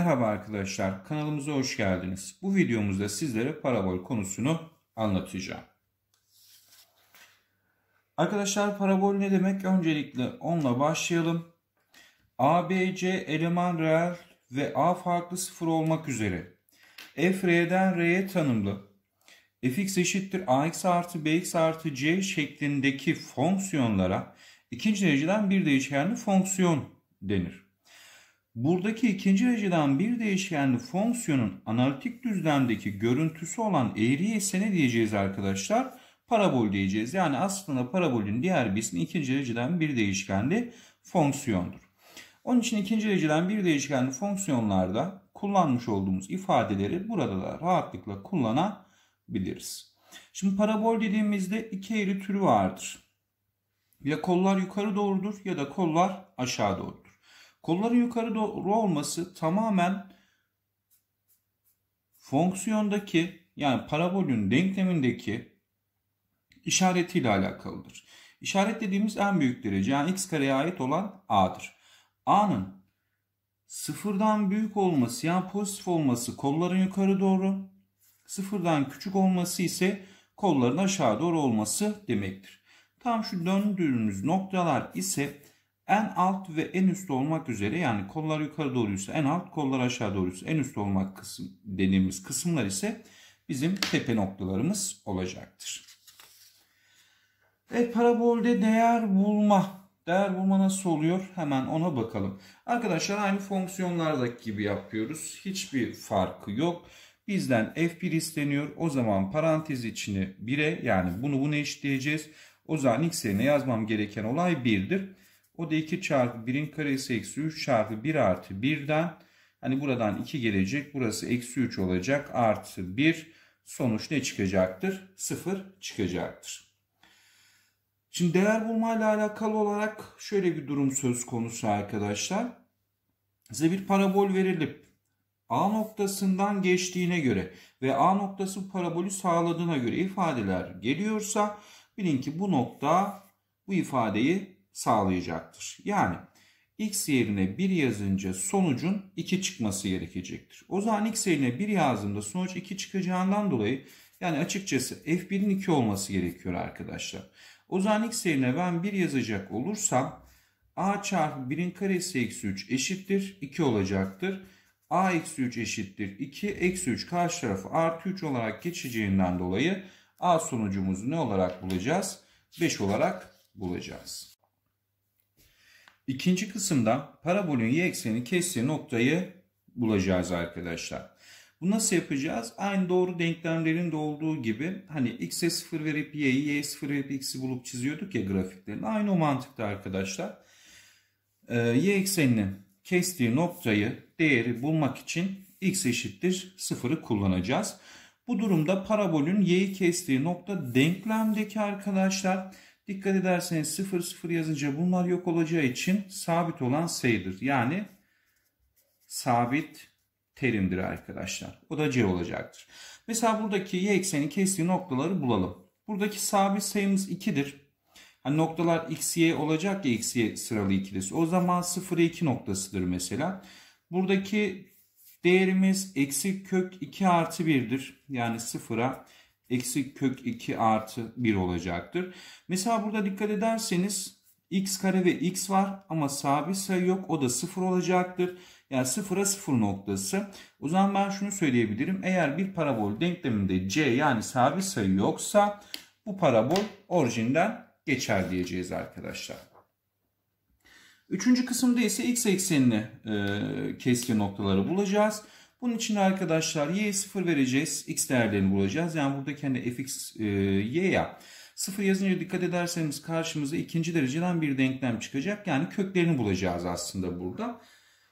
Merhaba arkadaşlar kanalımıza hoş geldiniz. Bu videomuzda sizlere parabol konusunu anlatacağım. Arkadaşlar parabol ne demek? Öncelikle onunla başlayalım. ABC eleman reel ve A farklı sıfır olmak üzere. F R'den R'ye tanımlı. fx eşittir ax artı bx artı c şeklindeki fonksiyonlara ikinci dereceden bir değişkenli fonksiyon denir. Buradaki ikinci dereceden bir değişkenli fonksiyonun analitik düzlemdeki görüntüsü olan eğriye ise ne diyeceğiz arkadaşlar? Parabol diyeceğiz. Yani aslında parabolün diğer bir ismi ikinci dereceden bir değişkenli fonksiyondur. Onun için ikinci dereceden bir değişkenli fonksiyonlarda kullanmış olduğumuz ifadeleri burada da rahatlıkla kullanabiliriz. Şimdi parabol dediğimizde iki eğri türü vardır. Ya kollar yukarı doğrudur ya da kollar aşağı doğrudur. Kolları yukarı doğru olması tamamen fonksiyondaki yani parabolün denklemindeki işaretiyle alakalıdır. İşaret dediğimiz en büyük derece yani x kareye ait olan a'dır. a'nın sıfırdan büyük olması yani pozitif olması kolların yukarı doğru sıfırdan küçük olması ise kolların aşağı doğru olması demektir. Tam şu döndüğümüz noktalar ise en alt ve en üst olmak üzere yani kollar yukarı doğruysa en alt, kollar aşağı doğruysa en üst olmak kısım dediğimiz kısımlar ise bizim tepe noktalarımız olacaktır. Evet parabolde değer bulma. Değer bulma nasıl oluyor? Hemen ona bakalım. Arkadaşlar aynı fonksiyonlardaki gibi yapıyoruz. Hiçbir farkı yok. Bizden f1 isteniyor. O zaman parantez içini 1'e yani bunu bunu eşitleyeceğiz. O zaman x'e yazmam gereken olay 1'dir. O da 2 çarpı 1'in karesi eksi 3 çarpı 1 artı 1'den hani buradan 2 gelecek. Burası eksi 3 olacak artı 1 sonuç ne çıkacaktır? 0 çıkacaktır. Şimdi değer bulmayla alakalı olarak şöyle bir durum söz konusu arkadaşlar. Size bir parabol verilip A noktasından geçtiğine göre ve A noktası parabolü sağladığına göre ifadeler geliyorsa bilin ki bu nokta bu ifadeyi sağlayacaktır. Yani x yerine 1 yazınca sonucun 2 çıkması gerekecektir. O zaman x yerine 1 yazdığımda sonuç 2 çıkacağından dolayı yani açıkçası f1'in 2 olması gerekiyor arkadaşlar. O zaman x yerine ben 1 yazacak olursam a çarpı 1'in karesi eksi 3 eşittir 2 olacaktır. a eksi 3 eşittir 2 eksi 3 karşı tarafı artı 3 olarak geçeceğinden dolayı a sonucumuzu ne olarak bulacağız? 5 olarak bulacağız. İkinci kısımda parabolün y ekseni kestiği noktayı bulacağız arkadaşlar. Bu nasıl yapacağız? Aynı doğru denklemlerin de olduğu gibi hani x'e 0 verip y'yi, y'ye 0 verip x'i bulup çiziyorduk ya grafiklerin. Aynı o mantıkta arkadaşlar. Ee, y ekseninin kestiği noktayı, değeri bulmak için x eşittir 0'ı kullanacağız. Bu durumda parabolün y'yi kestiği nokta denklemdeki arkadaşlar Dikkat ederseniz 0 0 yazınca bunlar yok olacağı için sabit olan sayıdır. Yani sabit terimdir arkadaşlar. O da C olacaktır. Mesela buradaki y ekseni kestiği noktaları bulalım. Buradaki sabit sayımız 2'dir. Yani noktalar x, y olacak ya x, y sıralı ikilisi. O zaman 0, 2 noktasıdır mesela. Buradaki değerimiz eksi kök 2 artı 1'dir. Yani 0'a eksi kök 2 artı 1 olacaktır. Mesela burada dikkat ederseniz x kare ve x var ama sabit sayı yok. O da 0 olacaktır. Yani sıfıra sıfır noktası. O zaman ben şunu söyleyebilirim. Eğer bir parabol denkleminde c yani sabit sayı yoksa bu parabol orijinden geçer diyeceğiz arkadaşlar. Üçüncü kısımda ise x eksenini e, keskin noktaları bulacağız. Bunun için arkadaşlar y'ye 0 vereceğiz. X değerlerini bulacağız. Yani burada kendi fx e, y ya. 0 yazınca dikkat ederseniz karşımıza ikinci dereceden bir denklem çıkacak. Yani köklerini bulacağız aslında burada.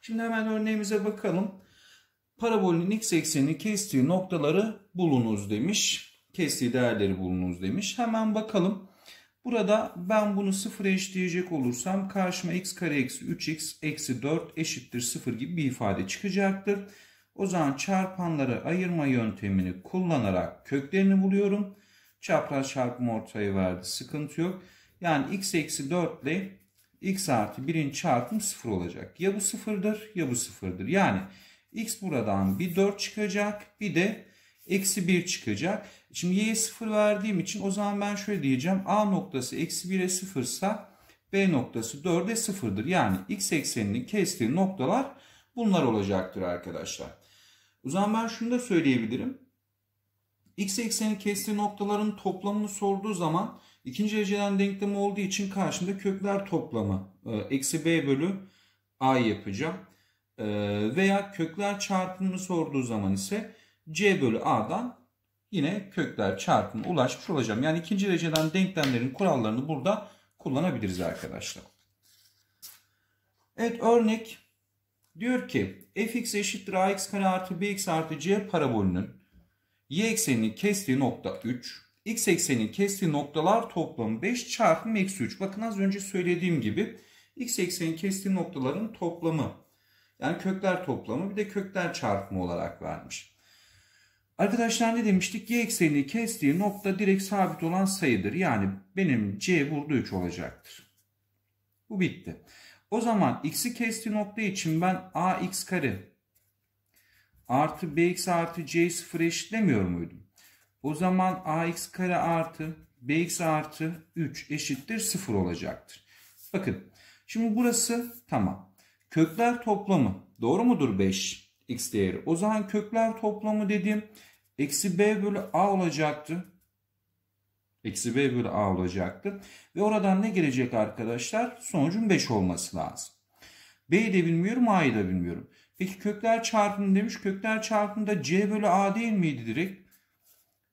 Şimdi hemen örneğimize bakalım. Parabolün x eksenini kestiği noktaları bulunuz demiş. Kestiği değerleri bulunuz demiş. Hemen bakalım. Burada ben bunu 0'a eşitleyecek olursam karşıma x kare eksi 3x eksi 4 eşittir 0 gibi bir ifade çıkacaktır. O zaman çarpanları ayırma yöntemini kullanarak köklerini buluyorum. Çapraz çarpımı ortayı verdi. Sıkıntı yok. Yani x eksi 4 ile x artı 1'in çarpımı 0 olacak. Ya bu 0'dır ya bu 0'dır. Yani x buradan bir 4 çıkacak bir de eksi 1 çıkacak. Şimdi y'ye 0 verdiğim için o zaman ben şöyle diyeceğim. a noktası eksi 1'e 0 ise b noktası 4'e 0'dır. Yani x eksenini kestiği noktalar bunlar olacaktır arkadaşlar. O zaman ben şunu da söyleyebilirim. X ekseni kestiği noktaların toplamını sorduğu zaman ikinci dereceden denklemi olduğu için karşımda kökler toplamı e, eksi b bölü a yapacağım. E, veya kökler çarpımını sorduğu zaman ise c bölü a'dan yine kökler çarpımı ulaşmış olacağım. Yani ikinci dereceden denklemlerin kurallarını burada kullanabiliriz arkadaşlar. Evet örnek Diyor ki fx eşittir ax kare artı bx artı c parabolünün y eksenini kestiği nokta 3. x eksenini kestiği noktalar toplamı 5 çarpım x 3. Bakın az önce söylediğim gibi x ekseni kestiği noktaların toplamı. Yani kökler toplamı bir de kökler çarpımı olarak vermiş. Arkadaşlar ne demiştik? Y eksenini kestiği nokta direkt sabit olan sayıdır. Yani benim C burada 3 olacaktır. Bu bitti. O zaman x'i kestiği nokta için ben ax kare artı bx artı c sıfır eşitlemiyor muydum? O zaman ax kare artı bx artı 3 eşittir 0 olacaktır. Bakın şimdi burası tamam. Kökler toplamı doğru mudur 5 x değeri? O zaman kökler toplamı dediğim eksi b bölü a olacaktı. Eksi b bölü a olacaktı. Ve oradan ne gelecek arkadaşlar? Sonucun 5 olması lazım. B'yi de bilmiyorum A'yı da bilmiyorum. Peki kökler çarpımı demiş. Kökler çarpımında C bölü A değil miydi direkt?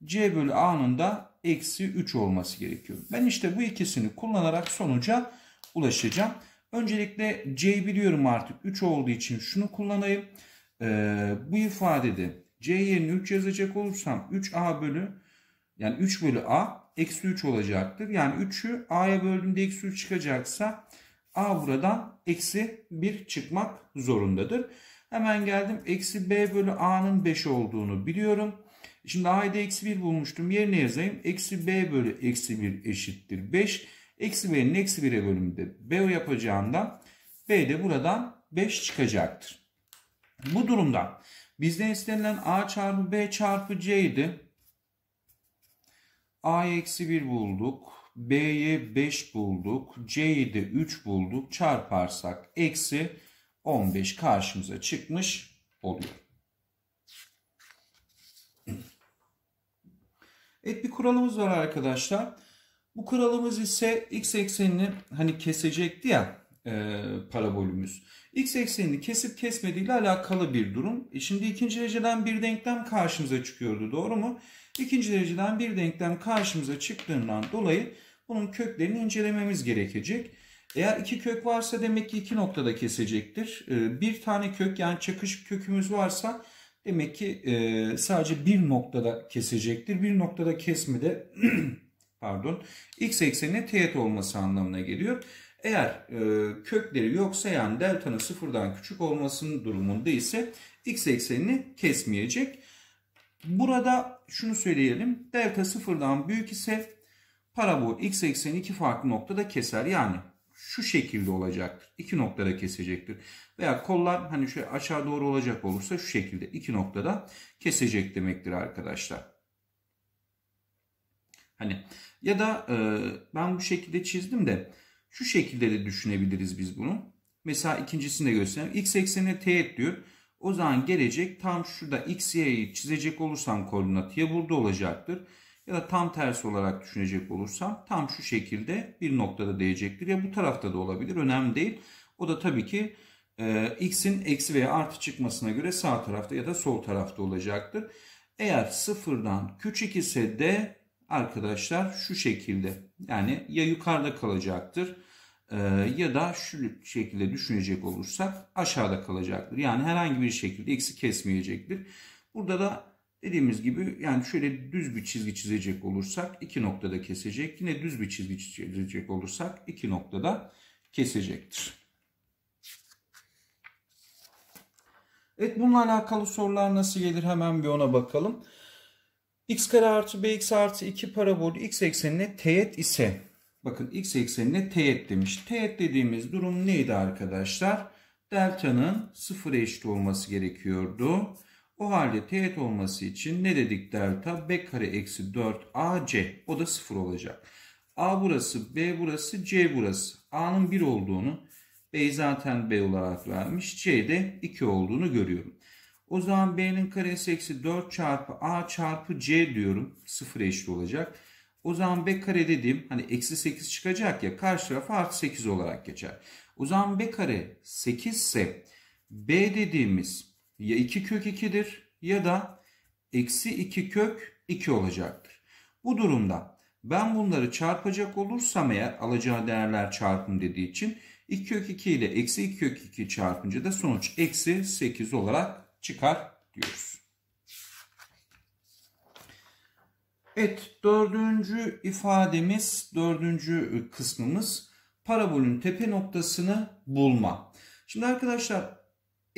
C bölü A'nın da eksi 3 olması gerekiyor. Ben işte bu ikisini kullanarak sonuca ulaşacağım. Öncelikle C biliyorum artık 3 olduğu için şunu kullanayım. Ee, bu ifadede C yerine 3 yazacak olursam 3A bölü yani 3 bölü A eksi 3 olacaktır. Yani 3'ü a'ya böldüğümde eksi 3 çıkacaksa a buradan eksi 1 çıkmak zorundadır. Hemen geldim. Eksi b bölü a'nın 5 olduğunu biliyorum. Şimdi a'yı da eksi 1 bulmuştum. Yerine yazayım. Eksi b bölü eksi 1 eşittir 5. Eksi b'nin eksi 1'e bölümünde b yapacağından b de buradan 5 çıkacaktır. Bu durumda bizden istenilen a çarpı b çarpı c idi. A'ya eksi 1 bulduk. B'ye 5 bulduk. C'ye de 3 bulduk. Çarparsak eksi 15 karşımıza çıkmış oluyor. Evet bir kuralımız var arkadaşlar. Bu kuralımız ise x eksenini hani kesecekti ya e, parabolümüz. X eksenini kesip kesmediğiyle alakalı bir durum. E şimdi ikinci dereceden bir denklem karşımıza çıkıyordu doğru mu? İkinci dereceden bir denklem karşımıza çıktığından dolayı bunun köklerini incelememiz gerekecek. Eğer iki kök varsa demek ki iki noktada kesecektir. Ee, bir tane kök yani çakışık kökümüz varsa demek ki e, sadece bir noktada kesecektir. Bir noktada kesme de pardon x eksenine teğet olması anlamına geliyor. Eğer e, kökleri yoksa yani delta'nın sıfırdan küçük olmasının durumunda ise x eksenini kesmeyecek. Burada şunu söyleyelim. Delta sıfırdan büyük ise parabol x ekseni iki farklı noktada keser. Yani şu şekilde olacaktır. İki noktada kesecektir. Veya kollar hani şöyle aşağı doğru olacak olursa şu şekilde iki noktada kesecek demektir arkadaşlar. Hani ya da e, ben bu şekilde çizdim de şu şekilde de düşünebiliriz biz bunu. Mesela ikincisini de göstereyim. X ekseni teğet diyor. O zaman gelecek tam şurada x, y'yi çizecek olursam koordinat ya burada olacaktır ya da tam tersi olarak düşünecek olursam tam şu şekilde bir noktada değecektir. Ya bu tarafta da olabilir önemli değil. O da tabii ki e, x'in eksi veya artı çıkmasına göre sağ tarafta ya da sol tarafta olacaktır. Eğer sıfırdan küçük ise de arkadaşlar şu şekilde yani ya yukarıda kalacaktır ee, ya da şu şekilde düşünecek olursak aşağıda kalacaktır. Yani herhangi bir şekilde eksi kesmeyecektir. Burada da dediğimiz gibi yani şöyle düz bir çizgi çizecek olursak iki noktada kesecek. Yine düz bir çizgi çizecek olursak iki noktada kesecektir. Evet bununla alakalı sorular nasıl gelir hemen bir ona bakalım. x kare artı bx artı 2 parabol x eksenine teğet ise Bakın x eksenine teğet demiş. Teğet dediğimiz durum neydi arkadaşlar? Delta'nın sıfır eşit olması gerekiyordu. O halde teğet olması için ne dedik delta? B kare eksi 4ac. O da sıfır olacak. A burası, B burası, C burası. A'nın 1 olduğunu B'yi zaten B olarak vermiş. C'de 2 olduğunu görüyorum. O zaman B'nin karesi eksi 4 çarpı A çarpı C diyorum. Sıfır eşit olacak. O zaman b kare dediğim hani eksi 8 çıkacak ya karşı tarafa artı 8 olarak geçer. O zaman b kare 8 ise b dediğimiz ya 2 kök 2'dir ya da eksi 2 kök 2 olacaktır. Bu durumda ben bunları çarpacak olursam eğer alacağı değerler çarpım dediği için 2 kök 2 ile eksi 2 kök 2 çarpınca da sonuç eksi 8 olarak çıkar diyoruz. Evet dördüncü ifademiz, dördüncü kısmımız parabolün tepe noktasını bulma. Şimdi arkadaşlar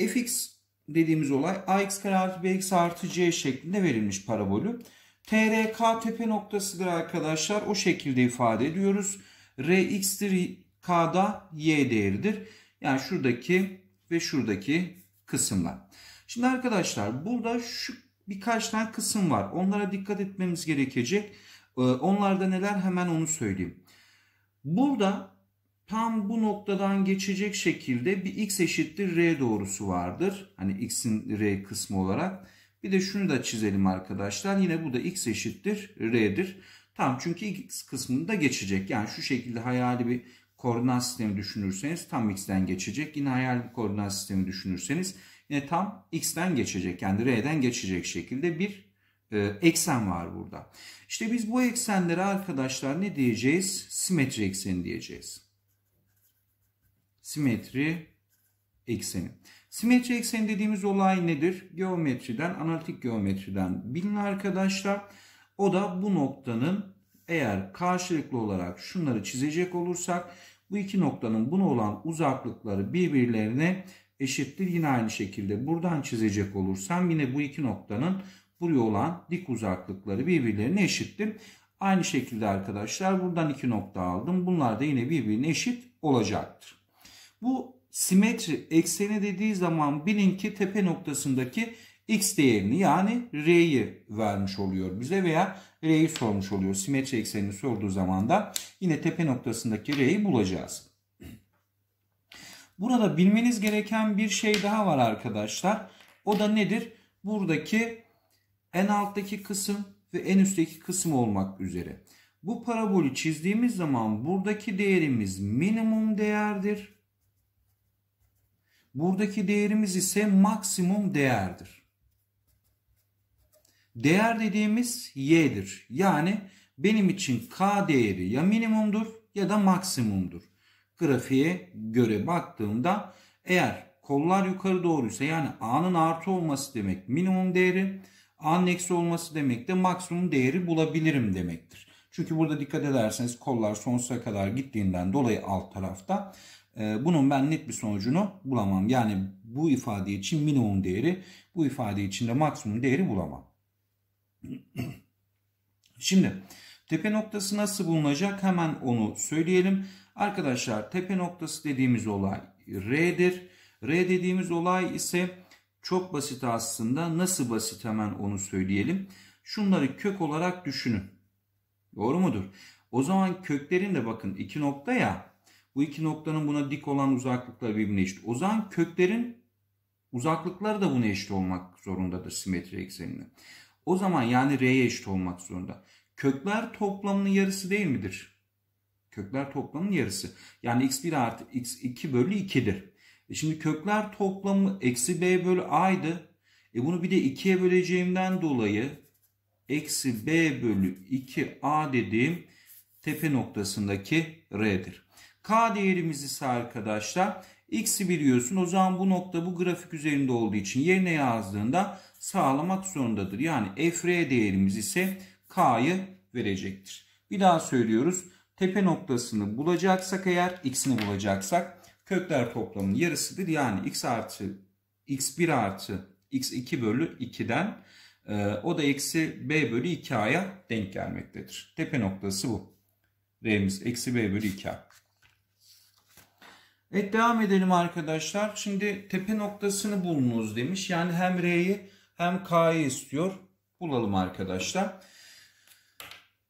fx dediğimiz olay ax kare artı bx artı c şeklinde verilmiş parabolü. TRK tepe noktasıdır arkadaşlar. O şekilde ifade ediyoruz. Rx'tir K'da y değeridir. Yani şuradaki ve şuradaki kısımlar. Şimdi arkadaşlar burada şu birkaç tane kısım var. Onlara dikkat etmemiz gerekecek. Ee, onlarda neler hemen onu söyleyeyim. Burada tam bu noktadan geçecek şekilde bir x eşittir r doğrusu vardır. Hani x'in r kısmı olarak. Bir de şunu da çizelim arkadaşlar. Yine bu da x eşittir r'dir. Tam çünkü x kısmını da geçecek. Yani şu şekilde hayali bir koordinat sistemi düşünürseniz tam x'ten geçecek. Yine hayali bir koordinat sistemi düşünürseniz yine tam x'ten geçecek yani r'den geçecek şekilde bir e, eksen var burada. İşte biz bu eksenlere arkadaşlar ne diyeceğiz? Simetri ekseni diyeceğiz. Simetri ekseni. Simetri ekseni dediğimiz olay nedir? Geometriden, analitik geometriden bilin arkadaşlar. O da bu noktanın eğer karşılıklı olarak şunları çizecek olursak bu iki noktanın buna olan uzaklıkları birbirlerine eşittir. Yine aynı şekilde buradan çizecek olursam yine bu iki noktanın buraya olan dik uzaklıkları birbirlerine eşittir. Aynı şekilde arkadaşlar buradan iki nokta aldım. Bunlar da yine birbirine eşit olacaktır. Bu simetri ekseni dediği zaman bilin ki tepe noktasındaki x değerini yani r'yi vermiş oluyor bize veya r'yi sormuş oluyor. Simetri eksenini sorduğu zaman da yine tepe noktasındaki r'yi bulacağız. Burada bilmeniz gereken bir şey daha var arkadaşlar. O da nedir? Buradaki en alttaki kısım ve en üstteki kısım olmak üzere. Bu parabolü çizdiğimiz zaman buradaki değerimiz minimum değerdir. Buradaki değerimiz ise maksimum değerdir. Değer dediğimiz y'dir. Yani benim için k değeri ya minimumdur ya da maksimumdur grafiğe göre baktığımda eğer kollar yukarı doğruysa yani A'nın artı olması demek minimum değeri, A'nın eksi olması demek de maksimum değeri bulabilirim demektir. Çünkü burada dikkat ederseniz kollar sonsuza kadar gittiğinden dolayı alt tarafta e, bunun ben net bir sonucunu bulamam. Yani bu ifade için minimum değeri, bu ifade için de maksimum değeri bulamam. Şimdi tepe noktası nasıl bulunacak hemen onu söyleyelim. Arkadaşlar tepe noktası dediğimiz olay R'dir. R dediğimiz olay ise çok basit aslında. Nasıl basit hemen onu söyleyelim. Şunları kök olarak düşünün. Doğru mudur? O zaman köklerin de bakın iki nokta ya. Bu iki noktanın buna dik olan uzaklıkları birbirine eşit. O zaman köklerin uzaklıkları da buna eşit olmak zorundadır simetri eksenine. O zaman yani R'ye eşit olmak zorunda. Kökler toplamının yarısı değil midir? Kökler toplamının yarısı. Yani x1 artı x2 bölü 2'dir. E şimdi kökler toplamı eksi b bölü a'ydı. E bunu bir de 2'ye böleceğimden dolayı eksi b bölü 2a dediğim tepe noktasındaki r'dir. K değerimiz ise arkadaşlar x'i biliyorsun. O zaman bu nokta bu grafik üzerinde olduğu için yerine yazdığında sağlamak zorundadır. Yani fr değerimiz ise k'yı verecektir. Bir daha söylüyoruz tepe noktasını bulacaksak eğer x'ini bulacaksak kökler toplamının yarısıdır. Yani x artı x1 artı x2 bölü 2'den e, o da eksi b bölü 2a'ya denk gelmektedir. Tepe noktası bu. R'miz eksi b bölü 2a. Evet devam edelim arkadaşlar. Şimdi tepe noktasını bulunuz demiş. Yani hem R'yi hem K'yı istiyor. Bulalım arkadaşlar.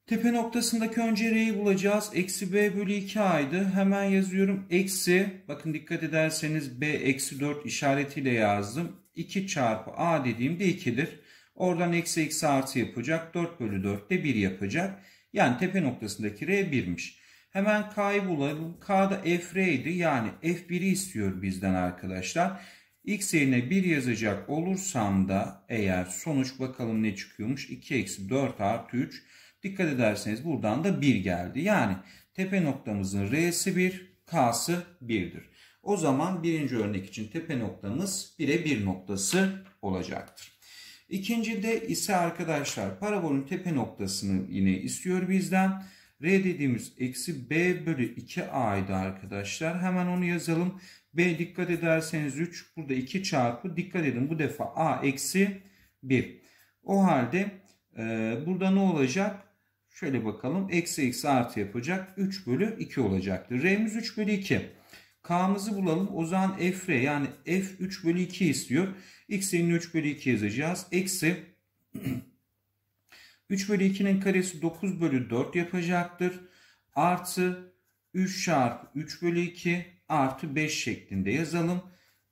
Tepe noktasındaki önce R'yi bulacağız. Eksi B bölü 2 A'ydı. Hemen yazıyorum. Eksi, bakın dikkat ederseniz B eksi 4 işaretiyle yazdım. 2 çarpı A dediğimde 2'dir. Oradan eksi eksi artı yapacak. 4 bölü 4 de 1 yapacak. Yani tepe noktasındaki R 1'miş. Hemen K'yı bulalım. K'da F R idi. Yani F1'i istiyor bizden arkadaşlar. X yerine 1 yazacak olursam da eğer sonuç bakalım ne çıkıyormuş. 2 eksi 4 artı 3 Dikkat ederseniz buradan da 1 geldi. Yani tepe noktamızın R'si 1, K'sı 1'dir. O zaman birinci örnek için tepe noktamız 1'e 1 noktası olacaktır. İkinci de ise arkadaşlar parabolün tepe noktasını yine istiyor bizden. R dediğimiz eksi B bölü 2A'ydı arkadaşlar. Hemen onu yazalım. B dikkat ederseniz 3 burada 2 çarpı dikkat edin bu defa A eksi 1. O halde e, burada ne olacak? Şöyle bakalım. Eksi eksi artı yapacak. 3 bölü 2 olacaktır. R'miz 3 bölü 2. K'mızı bulalım. O zaman f R yani F 3 bölü 2 istiyor. X'in 3 bölü 2 yazacağız. Eksi 3 bölü 2'nin karesi 9 bölü 4 yapacaktır. Artı 3 çarpı 3 bölü 2 artı 5 şeklinde yazalım.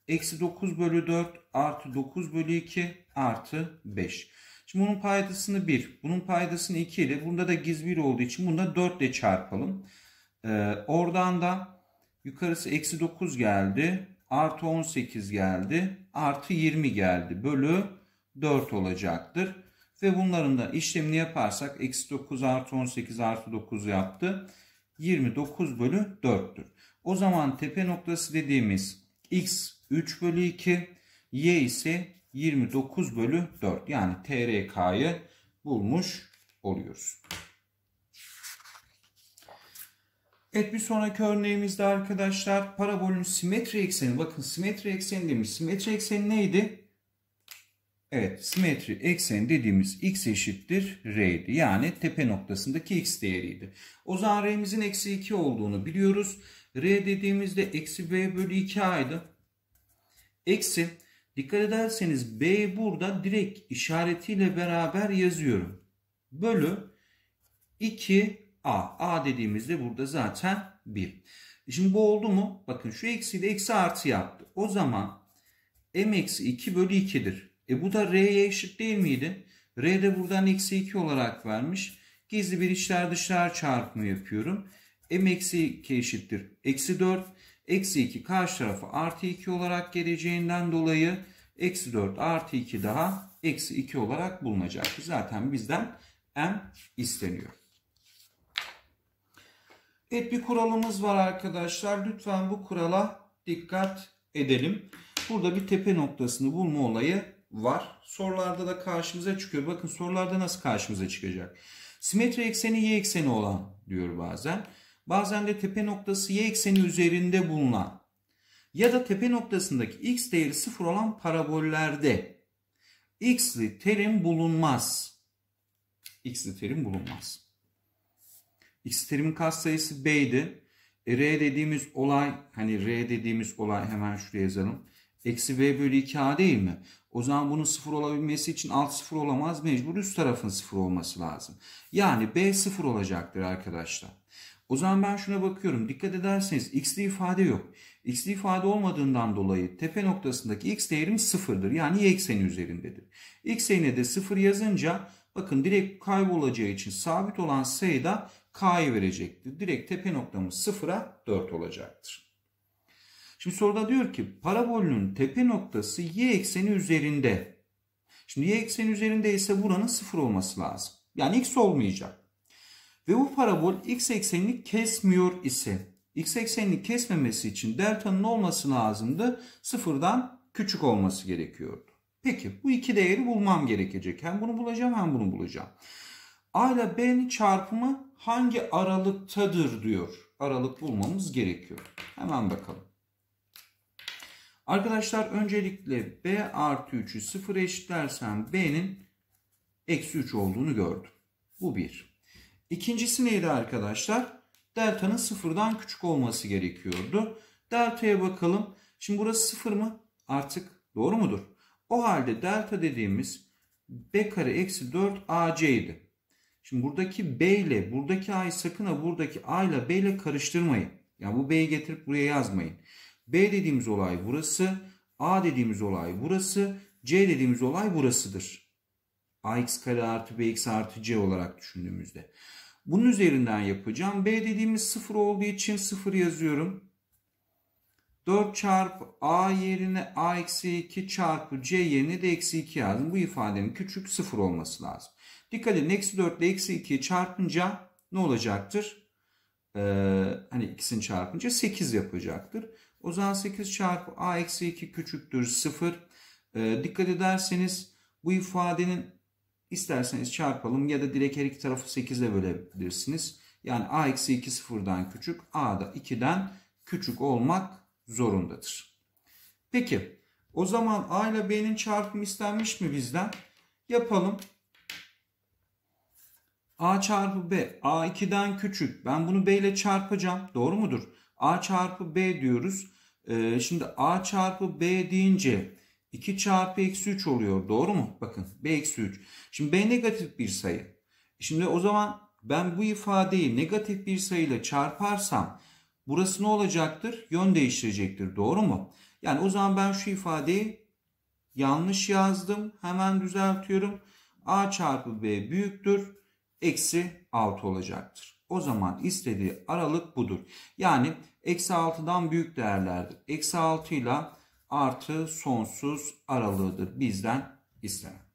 Eksi 9 bölü 4 artı 9 bölü 2 artı 5. Şimdi bunun paydasını 1, bunun paydasını 2 ile bunda da giz 1 olduğu için bunu da 4 ile çarpalım. Ee, oradan da yukarısı eksi 9 geldi. Artı 18 geldi. Artı 20 geldi. Bölü 4 olacaktır. Ve bunların da işlemini yaparsak eksi 9 artı 18 artı 9 yaptı. 29 bölü 4'tür. O zaman tepe noktası dediğimiz x 3 bölü 2, y ise 29 bölü 4 yani TRK'yı bulmuş oluyoruz. Evet bir sonraki örneğimizde arkadaşlar parabolün simetri ekseni bakın simetri ekseni demiş. Simetri ekseni neydi? Evet simetri eksen dediğimiz x eşittir r'ydi. Yani tepe noktasındaki x değeriydi. O zaman r'mizin eksi 2 olduğunu biliyoruz. r dediğimizde eksi b bölü 2a'ydı. Eksi Dikkat ederseniz b burada direkt işaretiyle beraber yazıyorum. Bölü 2A. A dediğimizde burada zaten 1. E şimdi bu oldu mu? Bakın şu eksi eksiyle eksi artı yaptı. O zaman m eksi 2 bölü 2'dir. E bu da R'ye eşit değil miydi? R de buradan eksi 2 olarak vermiş. Gizli bir işler dışlar çarpımı yapıyorum. m eksi 2 eşittir. Eksi 4 Eksi 2 karşı tarafı artı 2 olarak geleceğinden dolayı eksi 4 artı 2 daha eksi 2 olarak bulunacak. Zaten bizden m isteniyor. Evet bir kuralımız var arkadaşlar. Lütfen bu kurala dikkat edelim. Burada bir tepe noktasını bulma olayı var. Sorularda da karşımıza çıkıyor. Bakın sorularda nasıl karşımıza çıkacak? Simetri ekseni y ekseni olan diyor bazen bazen de tepe noktası y ekseni üzerinde bulunan ya da tepe noktasındaki x değeri sıfır olan parabollerde x'li terim bulunmaz. x'li terim bulunmaz. Xli terimin katsayısı b'ydi. E, r dediğimiz olay hani r dediğimiz olay hemen şuraya yazalım. Eksi b bölü 2a değil mi? O zaman bunun sıfır olabilmesi için alt sıfır olamaz. Mecbur üst tarafın sıfır olması lazım. Yani b sıfır olacaktır arkadaşlar. O zaman ben şuna bakıyorum. Dikkat ederseniz x'li ifade yok. x'li ifade olmadığından dolayı tepe noktasındaki x değerim sıfırdır. Yani y ekseni üzerindedir. X eğine de sıfır yazınca bakın direkt kaybolacağı için sabit olan sayı da k'yı verecektir. Direkt tepe noktamız sıfıra 4 olacaktır. Şimdi soruda diyor ki parabolünün tepe noktası y ekseni üzerinde. Şimdi y ekseni üzerinde ise buranın sıfır olması lazım. Yani x olmayacak ve bu parabol x eksenini kesmiyor ise x eksenini kesmemesi için delta'nın olması lazımdı. Sıfırdan küçük olması gerekiyordu. Peki bu iki değeri bulmam gerekecek. Hem bunu bulacağım hem bunu bulacağım. A ile B'nin çarpımı hangi aralıktadır diyor. Aralık bulmamız gerekiyor. Hemen bakalım. Arkadaşlar öncelikle B artı 3'ü 0 eşitlersem B'nin eksi 3 olduğunu gördüm. Bu 1. İkincisi neydi arkadaşlar? Delta'nın sıfırdan küçük olması gerekiyordu. Delta'ya bakalım. Şimdi burası sıfır mı? Artık doğru mudur? O halde delta dediğimiz b kare eksi 4 ac idi. Şimdi buradaki b ile buradaki a'yı sakın ha buradaki a ile b ile karıştırmayın. Yani bu b'yi getirip buraya yazmayın. b dediğimiz olay burası. a dediğimiz olay burası. c dediğimiz olay burasıdır ax kare artı bx artı c olarak düşündüğümüzde. Bunun üzerinden yapacağım. B dediğimiz 0 olduğu için 0 yazıyorum. 4 çarpı a yerine a eksi 2 çarpı c yerine de eksi 2 yazdım. Bu ifadenin küçük 0 olması lazım. Dikkat edin eksi 4 ile eksi 2'yi çarpınca ne olacaktır? Ee, hani ikisini çarpınca 8 yapacaktır. O zaman 8 çarpı a eksi 2 küçüktür 0. Ee, dikkat ederseniz bu ifadenin İsterseniz çarpalım ya da direkt her iki tarafı 8 bölebilirsiniz. Yani a eksi 2 sıfırdan küçük a da 2'den küçük olmak zorundadır. Peki o zaman a ile b'nin çarpımı istenmiş mi bizden? Yapalım. a çarpı b a 2'den küçük ben bunu b ile çarpacağım doğru mudur? a çarpı b diyoruz. Ee, şimdi a çarpı b deyince 2 çarpı eksi 3 oluyor. Doğru mu? Bakın b eksi 3. Şimdi b negatif bir sayı. Şimdi o zaman ben bu ifadeyi negatif bir sayıyla çarparsam burası ne olacaktır? Yön değiştirecektir. Doğru mu? Yani o zaman ben şu ifadeyi yanlış yazdım. Hemen düzeltiyorum. a çarpı b büyüktür. Eksi 6 olacaktır. O zaman istediği aralık budur. Yani eksi 6'dan büyük değerlerdir. Eksi 6 ile artı sonsuz aralığıdır bizden istenen.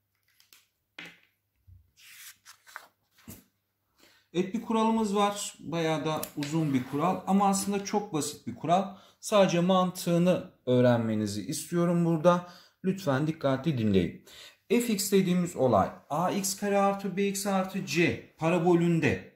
Evet bir kuralımız var. Bayağı da uzun bir kural ama aslında çok basit bir kural. Sadece mantığını öğrenmenizi istiyorum burada. Lütfen dikkatli dinleyin. fx dediğimiz olay ax kare artı bx artı c parabolünde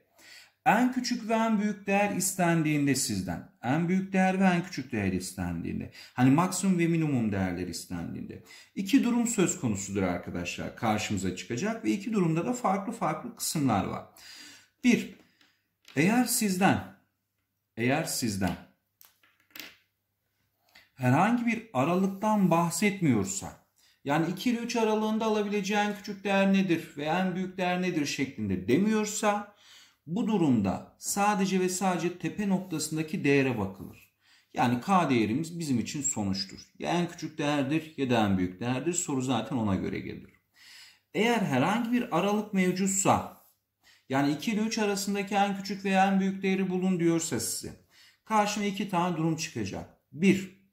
en küçük ve en büyük değer istendiğinde sizden. En büyük değer ve en küçük değer istendiğinde. Hani maksimum ve minimum değerler istendiğinde. İki durum söz konusudur arkadaşlar. Karşımıza çıkacak ve iki durumda da farklı farklı kısımlar var. Bir, eğer sizden, eğer sizden herhangi bir aralıktan bahsetmiyorsa yani 2 ile 3 aralığında en küçük değer nedir ve en büyük değer nedir şeklinde demiyorsa bu durumda sadece ve sadece tepe noktasındaki değere bakılır. Yani k değerimiz bizim için sonuçtur. Ya en küçük değerdir ya da en büyük değerdir. Soru zaten ona göre gelir. Eğer herhangi bir aralık mevcutsa yani 2 ile 3 arasındaki en küçük veya en büyük değeri bulun diyorsa size karşına iki tane durum çıkacak. 1.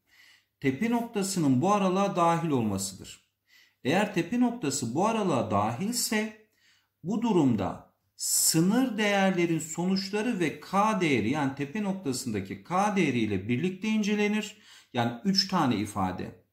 Tepe noktasının bu aralığa dahil olmasıdır. Eğer tepe noktası bu aralığa dahilse bu durumda sınır değerlerin sonuçları ve K değeri yani tepe noktasındaki K değeriyle birlikte incelenir. Yani 3 tane ifade.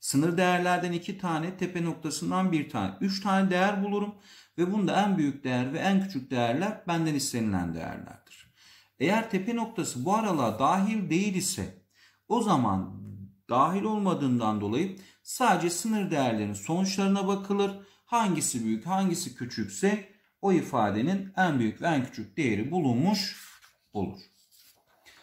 Sınır değerlerden 2 tane, tepe noktasından 1 tane. 3 tane değer bulurum ve bunda en büyük değer ve en küçük değerler benden istenilen değerlerdir. Eğer tepe noktası bu aralığa dahil değil ise o zaman dahil olmadığından dolayı sadece sınır değerlerin sonuçlarına bakılır. Hangisi büyük, hangisi küçükse o ifadenin en büyük ve en küçük değeri bulunmuş olur.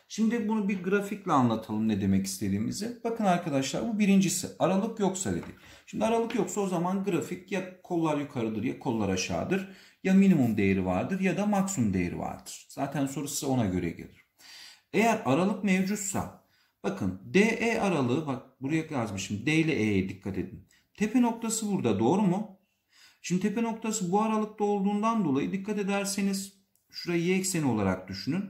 Şimdi bunu bir grafikle anlatalım ne demek istediğimizi. Bakın arkadaşlar bu birincisi aralık yoksa dedi. Şimdi aralık yoksa o zaman grafik ya kollar yukarıdır ya kollar aşağıdır. Ya minimum değeri vardır ya da maksimum değeri vardır. Zaten soru size ona göre gelir. Eğer aralık mevcutsa bakın DE aralığı bak buraya yazmışım D ile E'ye dikkat edin. Tepe noktası burada doğru mu? Şimdi tepe noktası bu aralıkta olduğundan dolayı dikkat ederseniz şurayı y ekseni olarak düşünün.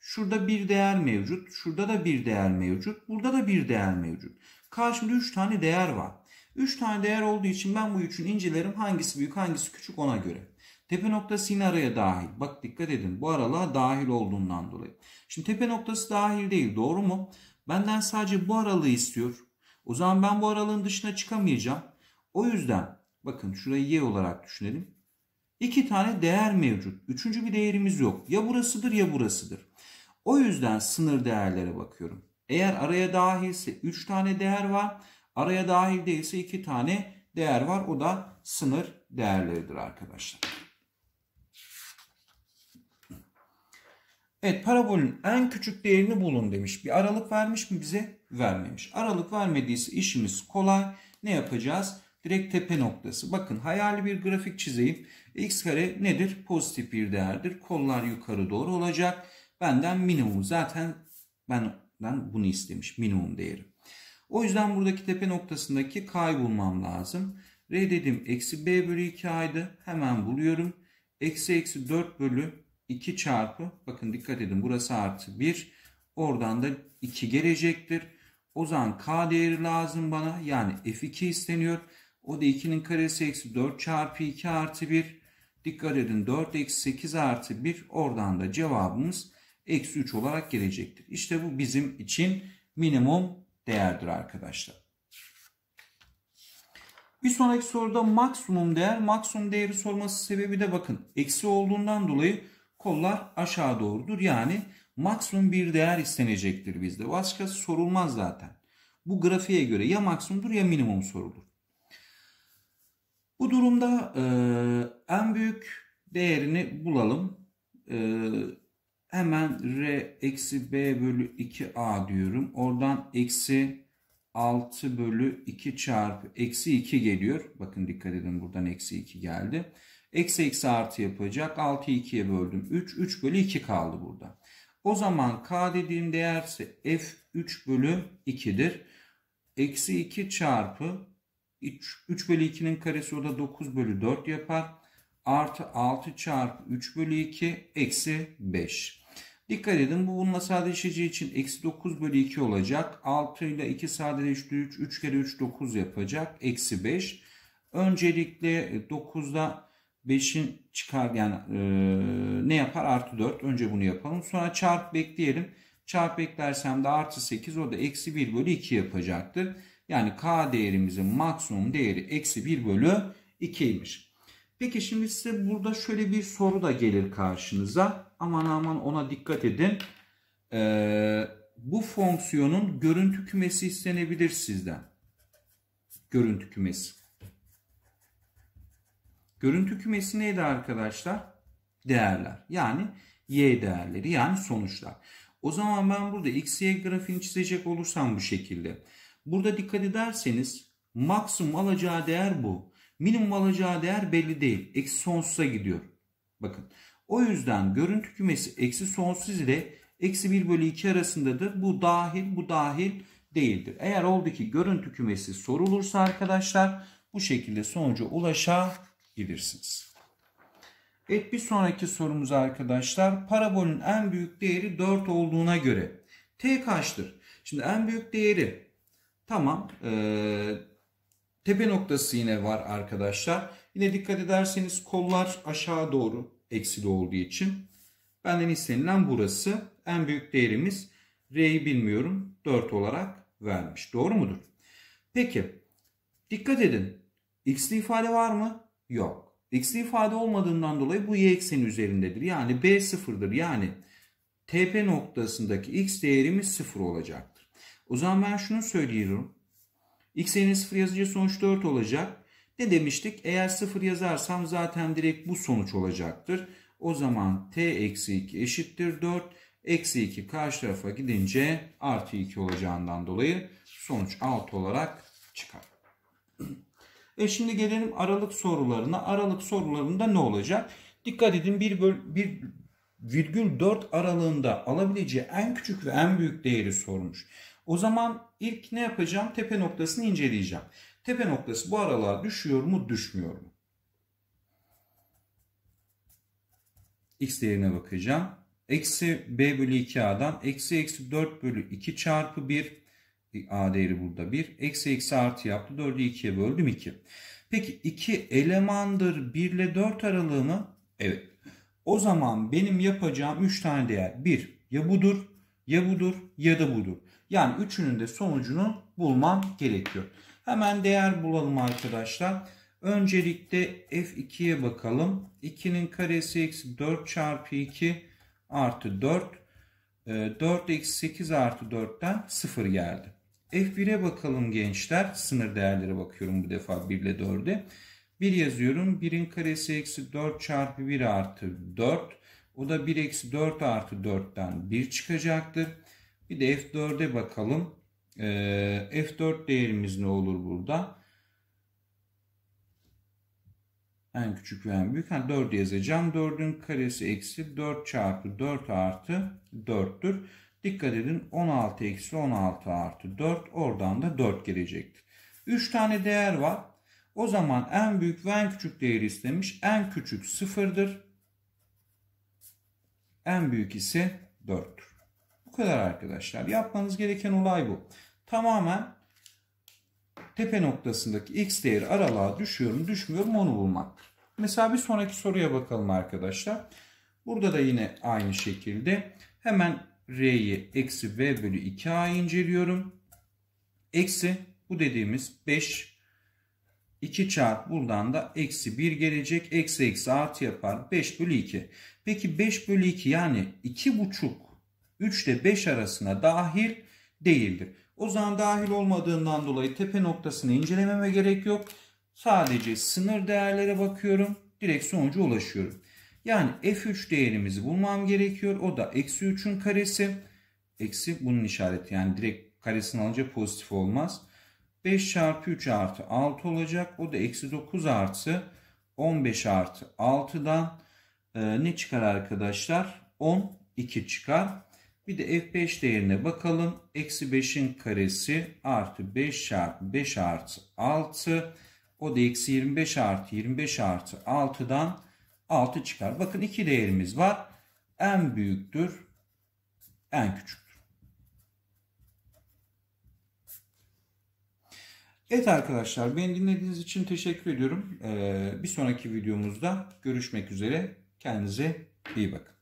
Şurada bir değer mevcut. Şurada da bir değer mevcut. Burada da bir değer mevcut. Karşımda 3 tane değer var. 3 tane değer olduğu için ben bu üçün incelerim. Hangisi büyük hangisi küçük ona göre. Tepe noktası yine araya dahil. Bak dikkat edin bu aralığa dahil olduğundan dolayı. Şimdi tepe noktası dahil değil doğru mu? Benden sadece bu aralığı istiyor. O zaman ben bu aralığın dışına çıkamayacağım. O yüzden Bakın şurayı y olarak düşünelim. İki tane değer mevcut. Üçüncü bir değerimiz yok. Ya burasıdır ya burasıdır. O yüzden sınır değerlere bakıyorum. Eğer araya dahilse 3 tane değer var. Araya dahil değilse 2 tane değer var. O da sınır değerleridir arkadaşlar. Evet parabolün en küçük değerini bulun demiş. Bir aralık vermiş mi bize? Vermemiş. Aralık vermediyse işimiz kolay. Ne yapacağız? direkt tepe noktası. Bakın hayali bir grafik çizeyim. X kare nedir? Pozitif bir değerdir. Kollar yukarı doğru olacak. Benden minimum zaten benden bunu istemiş minimum değeri. O yüzden buradaki tepe noktasındaki k'yı bulmam lazım. R dedim eksi b bölü 2 aydı. Hemen buluyorum. Eksi eksi 4 bölü 2 çarpı bakın dikkat edin burası artı 1. Oradan da 2 gelecektir. O zaman k değeri lazım bana. Yani f2 isteniyor. O da 2'nin karesi eksi 4 çarpı 2 artı 1. Dikkat edin 4 eksi 8 artı 1 oradan da cevabımız eksi 3 olarak gelecektir. İşte bu bizim için minimum değerdir arkadaşlar. Bir sonraki soruda maksimum değer. Maksimum değeri sorması sebebi de bakın eksi olduğundan dolayı kollar aşağı doğrudur. Yani maksimum bir değer istenecektir bizde. Başka sorulmaz zaten. Bu grafiğe göre ya maksimumdur ya minimum sorulur. Bu durumda e, en büyük değerini bulalım. E, hemen R eksi B bölü 2A diyorum. Oradan eksi 6 bölü 2 çarpı eksi 2 geliyor. Bakın dikkat edin buradan eksi 2 geldi. Eksi eksi artı yapacak. 6'yı 2'ye böldüm. 3. 3 bölü 2 kaldı burada. O zaman K dediğim değerse F 3 bölü 2'dir. Eksi 2 çarpı 3, 3 bölü 2'nin karesi o da 9 bölü 4 yapar. Artı 6 çarpı 3 bölü 2 eksi 5. Dikkat edin bu bununla sadeleşeceği için eksi 9 bölü 2 olacak. 6 ile 2 sadeleştiği 3. 3 kere 3 9 yapacak. Eksi 5. Öncelikle 9'da 5'in çıkar yani e, ne yapar? Artı 4. Önce bunu yapalım. Sonra çarp bekleyelim. Çarp beklersem de artı 8 o da eksi 1 bölü 2 yapacaktır. Yani k değerimizin maksimum değeri eksi 1 bölü 2'ymiş. Peki şimdi size burada şöyle bir soru da gelir karşınıza. Aman aman ona dikkat edin. Ee, bu fonksiyonun görüntü kümesi istenebilir sizden. Görüntü kümesi. Görüntü kümesi neydi arkadaşlar? Değerler. Yani y değerleri yani sonuçlar. O zaman ben burada x y grafiğini çizecek olursam bu şekilde. Burada dikkat ederseniz maksimum alacağı değer bu. Minimum alacağı değer belli değil. Eksi sonsuza gidiyor. Bakın o yüzden görüntü kümesi eksi sonsuz ile eksi 1 bölü 2 arasındadır. Bu dahil bu dahil değildir. Eğer oldu ki görüntü kümesi sorulursa arkadaşlar bu şekilde sonuca ulaşabilirsiniz. Evet bir sonraki sorumuz arkadaşlar parabolün en büyük değeri 4 olduğuna göre t kaçtır? Şimdi en büyük değeri Tamam. Ee, tepe noktası yine var arkadaşlar. Yine dikkat ederseniz kollar aşağı doğru eksili olduğu için. Benden istenilen burası. En büyük değerimiz R'yi bilmiyorum 4 olarak vermiş. Doğru mudur? Peki dikkat edin. X'li ifade var mı? Yok. X'li ifade olmadığından dolayı bu y ekseni üzerindedir. Yani B sıfırdır. Yani TP noktasındaki X değerimiz sıfır olacak. O zaman ben şunu söylüyorum. X yerine 0 yazınca sonuç 4 olacak. Ne demiştik? Eğer 0 yazarsam zaten direkt bu sonuç olacaktır. O zaman t eksi 2 eşittir 4. Eksi 2 karşı tarafa gidince artı 2 olacağından dolayı sonuç 6 olarak çıkar. E şimdi gelelim aralık sorularına. Aralık sorularında ne olacak? Dikkat edin 1, böl 1 virgül 4 aralığında alabileceği en küçük ve en büyük değeri sormuş. O zaman ilk ne yapacağım? Tepe noktasını inceleyeceğim. Tepe noktası bu aralığa düşüyor mu düşmüyor mu? X değerine bakacağım. Eksi B bölü 2A'dan eksi eksi 4 bölü 2 çarpı 1 A değeri burada 1. Eksi eksi artı yaptı. 4'ü 2'ye böldüm 2. Peki 2 elemandır 1 ile 4 aralığı mı? Evet. O zaman benim yapacağım 3 tane değer. 1 ya budur ya budur ya da budur. Yani üçünün de sonucunu bulmam gerekiyor. Hemen değer bulalım arkadaşlar. Öncelikle F2'ye bakalım. 2'nin karesi eksi 4 çarpı 2 artı 4. 4 ee, eksi 8 artı 4'ten 0 geldi. F1'e bakalım gençler. Sınır değerlere bakıyorum bu defa 1 ile 4'e. 1 yazıyorum. 1'in karesi eksi 4 çarpı 1 artı 4. O da 1 eksi 4 artı 4'ten 1 çıkacaktır. Bir de F4'e bakalım. Ee, F4 değerimiz ne olur burada? En küçük ve en büyük. Yani 4 yazacağım. 4'ün karesi eksi 4 çarpı 4 artı 4'tür. Dikkat edin 16 eksi 16 artı 4 oradan da 4 gelecektir. 3 tane değer var. O zaman en büyük ve en küçük değeri istemiş. En küçük 0'dır. En büyük ise 4 kadar arkadaşlar. Yapmanız gereken olay bu. Tamamen tepe noktasındaki x değeri aralığa düşüyor mu düşmüyor mu onu bulmak. Mesela bir sonraki soruya bakalım arkadaşlar. Burada da yine aynı şekilde hemen r'yi eksi v bölü 2a inceliyorum. Eksi bu dediğimiz 5 2 çarp buradan da eksi 1 gelecek. Eksi eksi artı yapar 5 bölü 2. Peki 5 bölü 2 yani 2 buçuk 3 ile 5 arasına dahil değildir. O zaman dahil olmadığından dolayı tepe noktasını incelememe gerek yok. Sadece sınır değerlere bakıyorum. Direkt sonuca ulaşıyorum. Yani f3 değerimizi bulmam gerekiyor. O da eksi 3'ün karesi. Eksi bunun işareti yani direkt karesini alınca pozitif olmaz. 5 çarpı 3 artı 6 olacak. O da eksi 9 artı 15 artı 6'dan e, ne çıkar arkadaşlar? 12 çıkar. Bir de f5 değerine bakalım. Eksi 5'in karesi artı 5 çarpı 5 artı 6. O da eksi 25 artı 25 artı 6'dan 6 çıkar. Bakın iki değerimiz var. En büyüktür, en küçüktür. Evet arkadaşlar beni dinlediğiniz için teşekkür ediyorum. Ee, bir sonraki videomuzda görüşmek üzere. Kendinize iyi bakın.